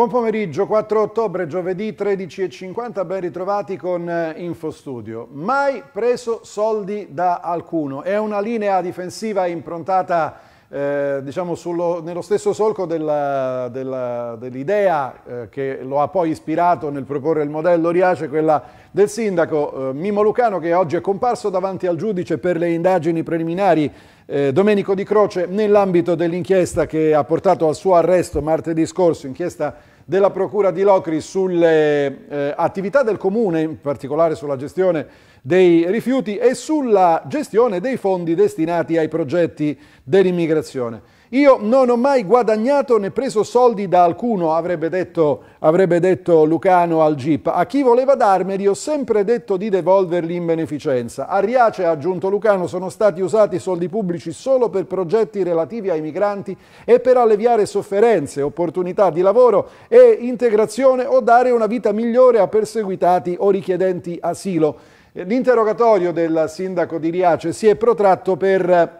Buon pomeriggio, 4 ottobre, giovedì 13.50, ben ritrovati con eh, Infostudio. Mai preso soldi da alcuno, è una linea difensiva improntata eh, diciamo sullo, nello stesso solco dell'idea eh, che lo ha poi ispirato nel proporre il modello Riace, quella del sindaco eh, Mimo Lucano che oggi è comparso davanti al giudice per le indagini preliminari eh, Domenico Di Croce nell'ambito dell'inchiesta che ha portato al suo arresto martedì scorso, inchiesta della Procura di Locri sulle eh, attività del Comune, in particolare sulla gestione dei rifiuti e sulla gestione dei fondi destinati ai progetti dell'immigrazione. Io non ho mai guadagnato né preso soldi da alcuno, avrebbe detto, avrebbe detto Lucano al GIP. A chi voleva darmeli ho sempre detto di devolverli in beneficenza. A Riace, ha aggiunto Lucano, sono stati usati soldi pubblici solo per progetti relativi ai migranti e per alleviare sofferenze, opportunità di lavoro e integrazione o dare una vita migliore a perseguitati o richiedenti asilo. L'interrogatorio del sindaco di Riace si è protratto per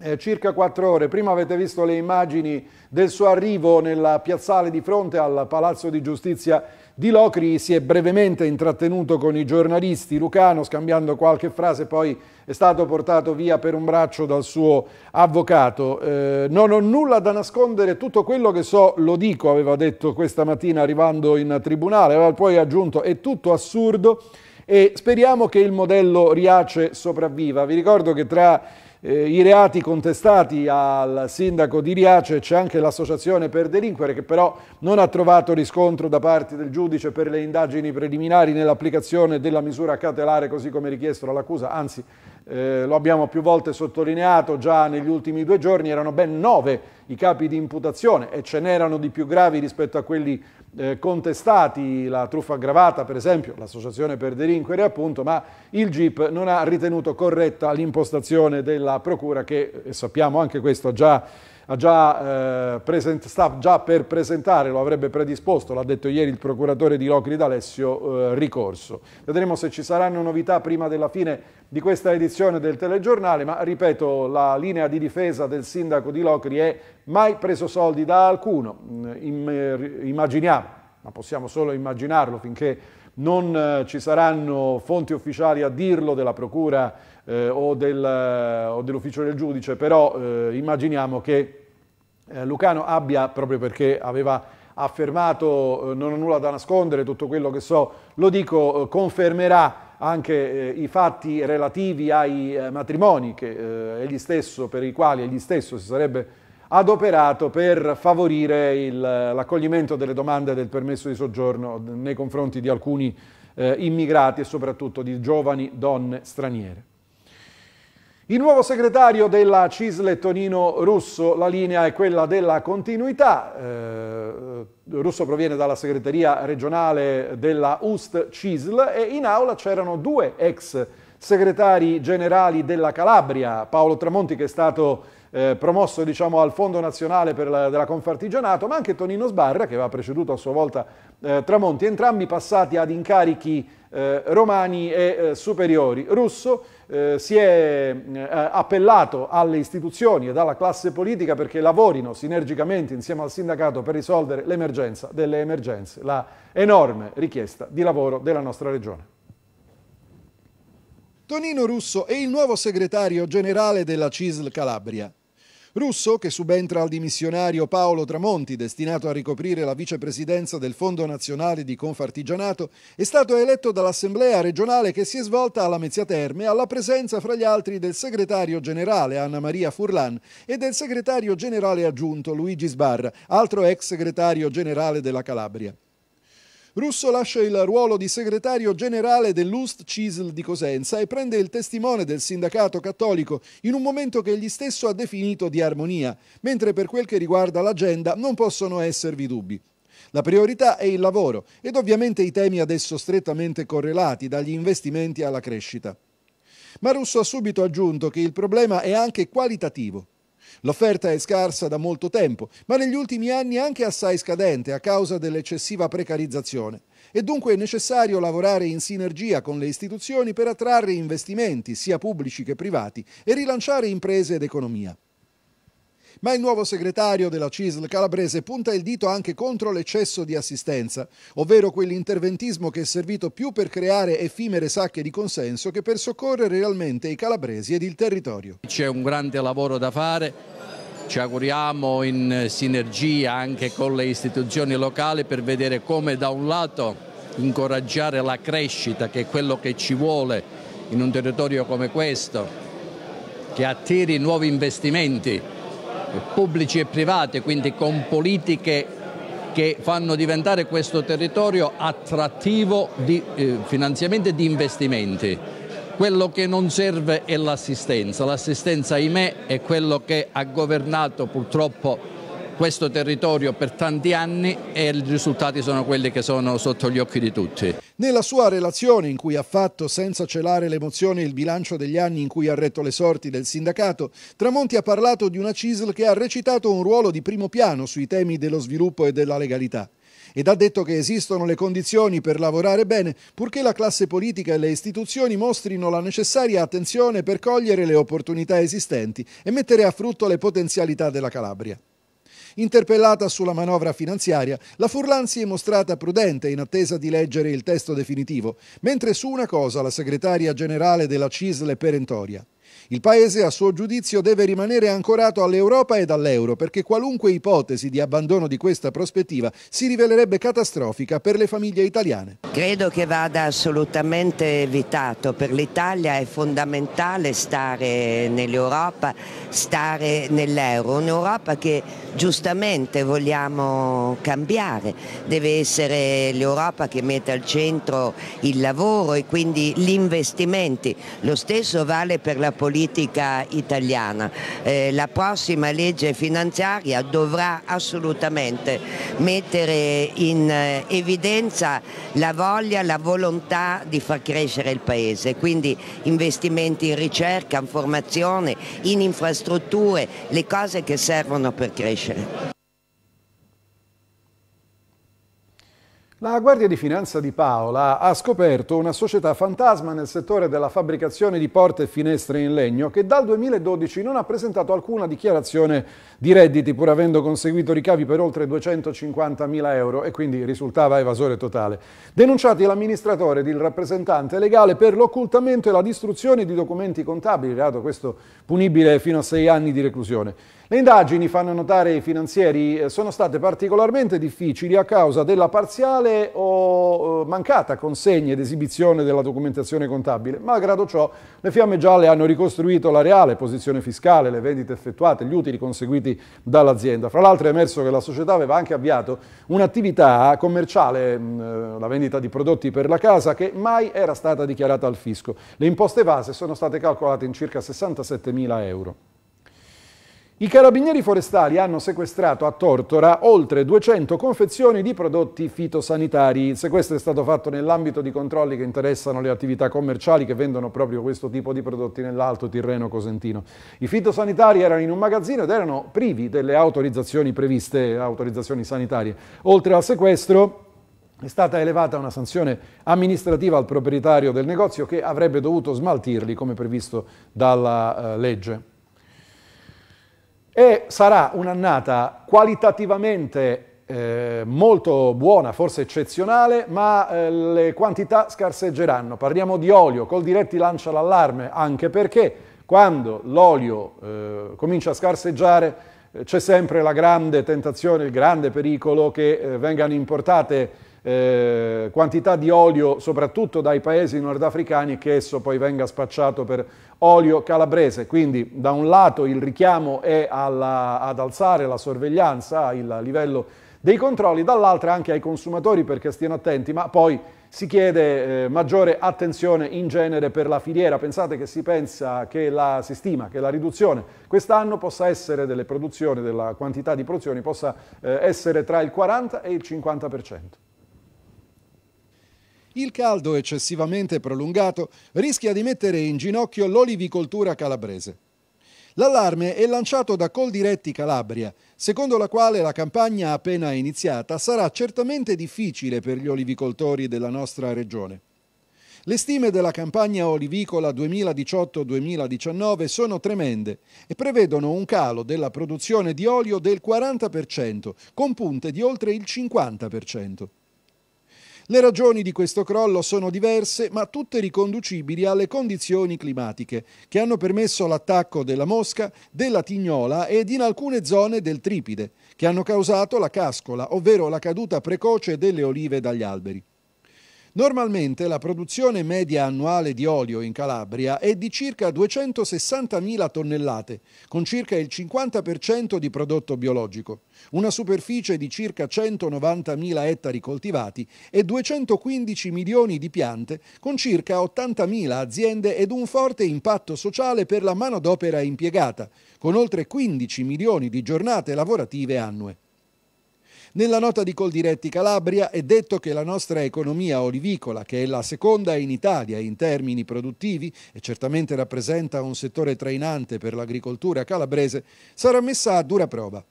eh, circa quattro ore. Prima avete visto le immagini del suo arrivo nella piazzale di fronte al Palazzo di Giustizia di Locri, si è brevemente intrattenuto con i giornalisti lucano scambiando qualche frase, poi è stato portato via per un braccio dal suo avvocato. Eh, non ho nulla da nascondere, tutto quello che so lo dico, aveva detto questa mattina arrivando in tribunale, aveva poi aggiunto è tutto assurdo e speriamo che il modello Riace sopravviva. Vi ricordo che tra eh, i reati contestati al sindaco di Riace, c'è anche l'associazione per delinquere che però non ha trovato riscontro da parte del giudice per le indagini preliminari nell'applicazione della misura cautelare così come richiesto dall'accusa, anzi eh, lo abbiamo più volte sottolineato già negli ultimi due giorni, erano ben nove i capi di imputazione e ce n'erano di più gravi rispetto a quelli eh, contestati, la truffa aggravata per esempio, l'associazione per delinquere appunto, ma il GIP non ha ritenuto corretta l'impostazione della Procura che, e sappiamo anche questo, già, ha già, eh, present, sta già per presentare, lo avrebbe predisposto, l'ha detto ieri il procuratore di Locri d'Alessio, eh, ricorso. Vedremo se ci saranno novità prima della fine di questa edizione del telegiornale, ma ripeto, la linea di difesa del sindaco di Locri è mai preso soldi da alcuno, mm, immaginiamo, ma possiamo solo immaginarlo finché non eh, ci saranno fonti ufficiali a dirlo della Procura eh, o, del, eh, o dell'ufficio del giudice, però eh, immaginiamo che eh, Lucano abbia, proprio perché aveva affermato eh, non ho nulla da nascondere, tutto quello che so lo dico, confermerà anche eh, i fatti relativi ai eh, matrimoni che, eh, stesso, per i quali egli stesso si sarebbe adoperato per favorire l'accoglimento delle domande del permesso di soggiorno nei confronti di alcuni eh, immigrati e soprattutto di giovani donne straniere. Il nuovo segretario della CISL Tonino Russo, la linea è quella della continuità. Eh, Russo proviene dalla segreteria regionale della UST CISL e in aula c'erano due ex segretari generali della Calabria, Paolo Tramonti che è stato eh, promosso diciamo, al Fondo Nazionale la, della Confartigianato, ma anche Tonino Sbarra che aveva preceduto a sua volta eh, Tramonti, entrambi passati ad incarichi eh, romani e eh, superiori. Russo eh, si è eh, appellato alle istituzioni e alla classe politica perché lavorino sinergicamente insieme al sindacato per risolvere l'emergenza delle emergenze, la enorme richiesta di lavoro della nostra regione. Tonino Russo è il nuovo segretario generale della CISL Calabria. Russo, che subentra al dimissionario Paolo Tramonti, destinato a ricoprire la vicepresidenza del Fondo Nazionale di Confartigianato, è stato eletto dall'Assemblea regionale che si è svolta alla Mezzia Terme alla presenza, fra gli altri, del segretario generale Anna Maria Furlan e del segretario generale aggiunto Luigi Sbarra, altro ex segretario generale della Calabria. Russo lascia il ruolo di segretario generale dell'Ust CISL di Cosenza e prende il testimone del sindacato cattolico in un momento che egli stesso ha definito di armonia, mentre per quel che riguarda l'agenda non possono esservi dubbi. La priorità è il lavoro ed ovviamente i temi adesso strettamente correlati dagli investimenti alla crescita. Ma Russo ha subito aggiunto che il problema è anche qualitativo. L'offerta è scarsa da molto tempo, ma negli ultimi anni anche assai scadente a causa dell'eccessiva precarizzazione. È dunque necessario lavorare in sinergia con le istituzioni per attrarre investimenti, sia pubblici che privati, e rilanciare imprese ed economia. Ma il nuovo segretario della CISL calabrese punta il dito anche contro l'eccesso di assistenza, ovvero quell'interventismo che è servito più per creare effimere sacche di consenso che per soccorrere realmente i calabresi ed il territorio. C'è un grande lavoro da fare. Ci auguriamo in sinergia anche con le istituzioni locali per vedere come da un lato incoraggiare la crescita che è quello che ci vuole in un territorio come questo, che attiri nuovi investimenti pubblici e private, quindi con politiche che fanno diventare questo territorio attrattivo di eh, finanziamenti e di investimenti. Quello che non serve è l'assistenza, l'assistenza ahimè è quello che ha governato purtroppo questo territorio per tanti anni e i risultati sono quelli che sono sotto gli occhi di tutti. Nella sua relazione in cui ha fatto senza celare l'emozione il bilancio degli anni in cui ha retto le sorti del sindacato, Tramonti ha parlato di una CISL che ha recitato un ruolo di primo piano sui temi dello sviluppo e della legalità ed ha detto che esistono le condizioni per lavorare bene purché la classe politica e le istituzioni mostrino la necessaria attenzione per cogliere le opportunità esistenti e mettere a frutto le potenzialità della Calabria. Interpellata sulla manovra finanziaria, la Furlan si è mostrata prudente in attesa di leggere il testo definitivo, mentre su una cosa la segretaria generale della CISL è perentoria. Il Paese, a suo giudizio, deve rimanere ancorato all'Europa e all'euro perché qualunque ipotesi di abbandono di questa prospettiva si rivelerebbe catastrofica per le famiglie italiane. Credo che vada assolutamente evitato. Per l'Italia è fondamentale stare nell'Europa, stare nell'euro. Un'Europa che giustamente vogliamo cambiare, deve essere l'Europa che mette al centro il lavoro e quindi gli investimenti, lo stesso vale per la politica italiana, eh, la prossima legge finanziaria dovrà assolutamente mettere in eh, evidenza la voglia, la volontà di far crescere il Paese, quindi investimenti in ricerca, in formazione, in infrastrutture, le cose che servono per crescere crescere. La Guardia di Finanza di Paola ha scoperto una società fantasma nel settore della fabbricazione di porte e finestre in legno che dal 2012 non ha presentato alcuna dichiarazione di redditi pur avendo conseguito ricavi per oltre 250.000 euro e quindi risultava evasore totale. Denunciati l'amministratore ed il rappresentante legale per l'occultamento e la distruzione di documenti contabili, reato questo punibile fino a sei anni di reclusione. Le indagini, fanno notare i finanzieri, eh, sono state particolarmente difficili a causa della parziale o eh, mancata consegna ed esibizione della documentazione contabile. Malgrado ciò, le fiamme gialle hanno ricostruito la reale posizione fiscale, le vendite effettuate, gli utili conseguiti dall'azienda. Fra l'altro è emerso che la società aveva anche avviato un'attività commerciale, eh, la vendita di prodotti per la casa, che mai era stata dichiarata al fisco. Le imposte evase sono state calcolate in circa 67 mila euro. I carabinieri forestali hanno sequestrato a Tortora oltre 200 confezioni di prodotti fitosanitari. Il sequestro è stato fatto nell'ambito di controlli che interessano le attività commerciali che vendono proprio questo tipo di prodotti nell'Alto Tirreno Cosentino. I fitosanitari erano in un magazzino ed erano privi delle autorizzazioni previste, autorizzazioni sanitarie. Oltre al sequestro è stata elevata una sanzione amministrativa al proprietario del negozio che avrebbe dovuto smaltirli come previsto dalla eh, legge e sarà un'annata qualitativamente eh, molto buona, forse eccezionale, ma eh, le quantità scarseggeranno. Parliamo di olio, col diretti lancia l'allarme, anche perché quando l'olio eh, comincia a scarseggiare eh, c'è sempre la grande tentazione, il grande pericolo che eh, vengano importate eh, quantità di olio soprattutto dai paesi nordafricani e che esso poi venga spacciato per olio calabrese. Quindi da un lato il richiamo è alla, ad alzare la sorveglianza, il livello dei controlli, dall'altra anche ai consumatori perché stiano attenti, ma poi si chiede eh, maggiore attenzione in genere per la filiera. Pensate che si pensa che la, si stima che la riduzione quest'anno possa essere delle produzioni, della quantità di produzioni possa eh, essere tra il 40 e il 50%. Il caldo eccessivamente prolungato rischia di mettere in ginocchio l'olivicoltura calabrese. L'allarme è lanciato da Coldiretti Calabria, secondo la quale la campagna appena iniziata sarà certamente difficile per gli olivicoltori della nostra regione. Le stime della campagna olivicola 2018-2019 sono tremende e prevedono un calo della produzione di olio del 40%, con punte di oltre il 50%. Le ragioni di questo crollo sono diverse, ma tutte riconducibili alle condizioni climatiche, che hanno permesso l'attacco della mosca, della tignola ed in alcune zone del tripide, che hanno causato la cascola, ovvero la caduta precoce delle olive dagli alberi. Normalmente la produzione media annuale di olio in Calabria è di circa 260.000 tonnellate, con circa il 50% di prodotto biologico, una superficie di circa 190.000 ettari coltivati e 215 milioni di piante, con circa 80.000 aziende ed un forte impatto sociale per la manodopera impiegata, con oltre 15 milioni di giornate lavorative annue. Nella nota di Coldiretti Calabria è detto che la nostra economia olivicola, che è la seconda in Italia in termini produttivi e certamente rappresenta un settore trainante per l'agricoltura calabrese, sarà messa a dura prova.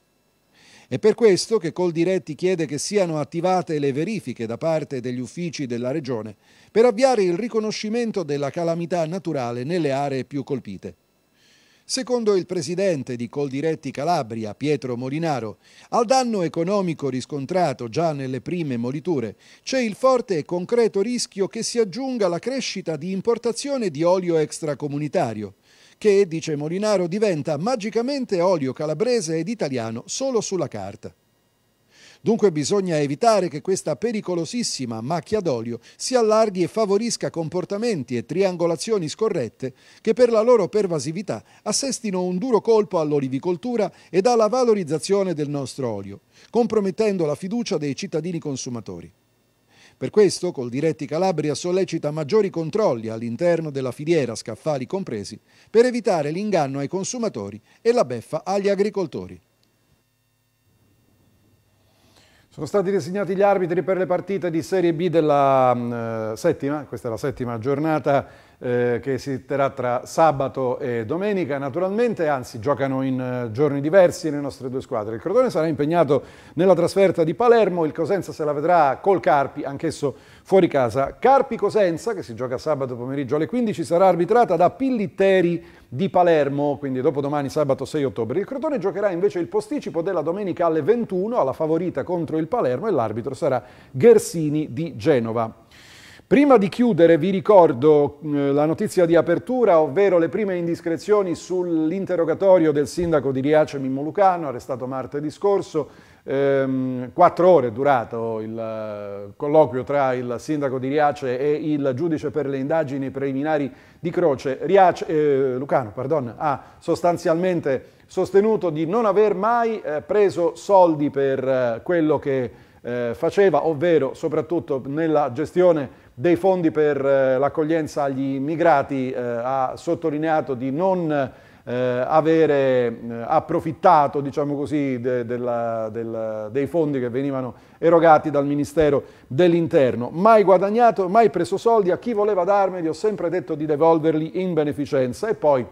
È per questo che Coldiretti chiede che siano attivate le verifiche da parte degli uffici della Regione per avviare il riconoscimento della calamità naturale nelle aree più colpite. Secondo il presidente di Coldiretti Calabria, Pietro Molinaro, al danno economico riscontrato già nelle prime moliture c'è il forte e concreto rischio che si aggiunga la crescita di importazione di olio extracomunitario che, dice Molinaro, diventa magicamente olio calabrese ed italiano solo sulla carta. Dunque bisogna evitare che questa pericolosissima macchia d'olio si allarghi e favorisca comportamenti e triangolazioni scorrette che per la loro pervasività assestino un duro colpo all'olivicoltura ed alla valorizzazione del nostro olio, compromettendo la fiducia dei cittadini consumatori. Per questo, col Diretti Calabria sollecita maggiori controlli all'interno della filiera, scaffali compresi, per evitare l'inganno ai consumatori e la beffa agli agricoltori. Sono stati designati gli arbitri per le partite di Serie B della mm, eh, settima, questa è la settima giornata eh, che si terrà tra sabato e domenica naturalmente, anzi giocano in eh, giorni diversi le nostre due squadre. Il Crotone sarà impegnato nella trasferta di Palermo, il Cosenza se la vedrà col Carpi, anch'esso fuori casa. Carpi-Cosenza, che si gioca sabato pomeriggio alle 15, sarà arbitrata da Pillitteri di Palermo, quindi dopodomani sabato 6 ottobre. Il Crotone giocherà invece il posticipo della domenica alle 21 alla favorita contro il Palermo e l'arbitro sarà Gersini di Genova. Prima di chiudere vi ricordo eh, la notizia di apertura, ovvero le prime indiscrezioni sull'interrogatorio del sindaco di Riace Mimmo Lucano, arrestato martedì scorso. Ehm, quattro ore è durato il eh, colloquio tra il sindaco di Riace e il giudice per le indagini preliminari di Croce. Riace, eh, Lucano pardon, ha sostanzialmente sostenuto di non aver mai eh, preso soldi per eh, quello che eh, faceva, ovvero soprattutto nella gestione dei fondi per eh, l'accoglienza agli immigrati eh, ha sottolineato di non eh, avere approfittato diciamo così, de, della, dei fondi che venivano erogati dal Ministero dell'Interno. Mai guadagnato, mai preso soldi, a chi voleva darmeli ho sempre detto di devolverli in beneficenza e poi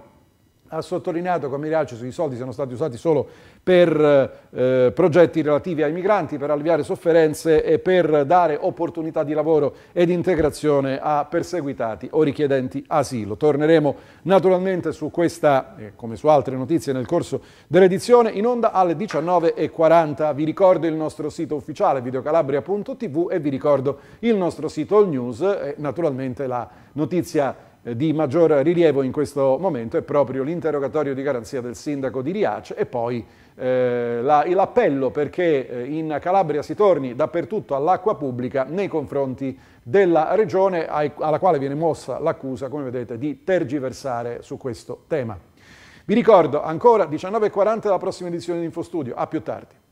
ha sottolineato come Iracius i soldi siano stati usati solo per eh, progetti relativi ai migranti, per alleviare sofferenze e per dare opportunità di lavoro ed integrazione a perseguitati o richiedenti asilo. Torneremo naturalmente su questa, eh, come su altre notizie, nel corso dell'edizione in onda alle 19.40. Vi ricordo il nostro sito ufficiale videocalabria.tv e vi ricordo il nostro sito All News e naturalmente la notizia eh, di maggior rilievo in questo momento è proprio l'interrogatorio di garanzia del sindaco di Riace e poi eh, l'appello la, perché eh, in Calabria si torni dappertutto all'acqua pubblica nei confronti della regione ai, alla quale viene mossa l'accusa, come vedete, di tergiversare su questo tema. Vi ricordo ancora 19.40 la prossima edizione di Infostudio, a più tardi.